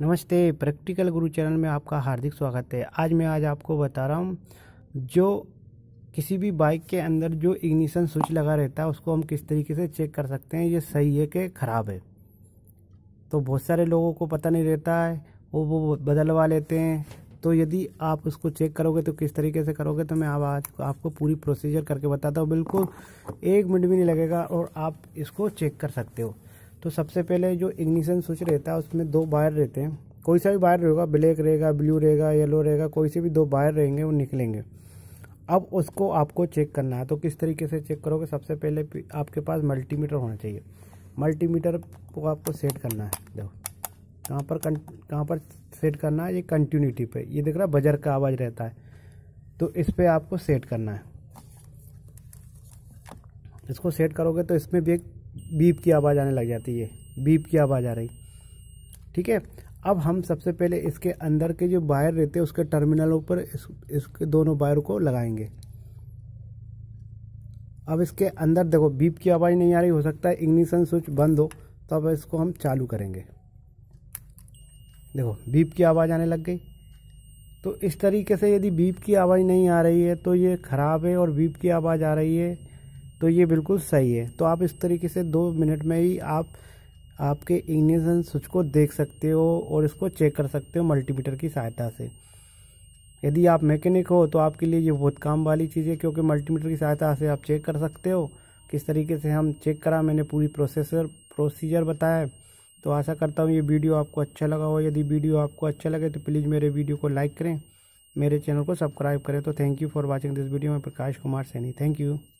नमस्ते प्रैक्टिकल गुरु चैनल में आपका हार्दिक स्वागत है आज मैं आज आपको बता रहा हूँ जो किसी भी बाइक के अंदर जो इग्निशन स्विच लगा रहता है उसको हम किस तरीके से चेक कर सकते हैं ये सही है कि ख़राब है तो बहुत सारे लोगों को पता नहीं रहता है वो वो बदलवा लेते हैं तो यदि आप उसको चेक करोगे तो किस तरीके से करोगे तो मैं आप आज आपको पूरी प्रोसीजर करके बताता हूँ बिल्कुल एक मिनट भी नहीं लगेगा और आप इसको चेक कर सकते हो तो सबसे पहले जो इग्निशन स्विच रहता है उसमें दो वायर रहते हैं कोई सा भी वायर रहेगा ब्लैक रहेगा ब्लू रहेगा येलो रहेगा कोई से भी दो वायर रहेंगे वो निकलेंगे अब उसको आपको चेक करना है तो किस तरीके से चेक करोगे सबसे पहले आपके पास मल्टीमीटर होना चाहिए मल्टीमीटर को आपको सेट करना है देखो कहाँ पर कहाँ पर सेट करना है ये कंटिन्यूटी पे ये देख रहा है बजर का आवाज़ रहता है तो इस पर आपको सेट करना है इसको सेट करोगे तो इसमें भी एक बीप की आवाज़ आने लग जाती है बीप की आवाज़ आ रही ठीक है अब हम सबसे पहले इसके अंदर के जो वायर रहते हैं उसके टर्मिनलों पर इस, इसके दोनों वायर को लगाएंगे अब इसके अंदर देखो बीप की आवाज़ नहीं आ रही हो सकता है इग्निशन स्विच बंद हो तो अब इसको हम चालू करेंगे देखो बीप की आवाज़ आने लग गई तो इस तरीके से यदि बीप की आवाज़ नहीं आ रही है तो ये ख़राब है और बीप की आवाज़ आ रही है तो ये बिल्कुल सही है तो आप इस तरीके से दो मिनट में ही आप आपके इग्निशन स्विच को देख सकते हो और इसको चेक कर सकते हो मल्टीमीटर की सहायता से यदि आप मैकेनिक हो तो आपके लिए ये बहुत काम वाली चीज़ है क्योंकि मल्टीमीटर की सहायता से आप चेक कर सकते हो किस तरीके से हम चेक करा मैंने पूरी प्रोसेसर प्रोसीजर बताया तो आशा करता हूँ ये वीडियो आपको अच्छा लगा हो यदि वीडियो आपको अच्छा लगे तो प्लीज़ मेरे वीडियो को लाइक करें मेरे चैनल को सब्सक्राइब करें तो thank you for watching this video मैं प्रकाश कुमार सैनी थैंक यू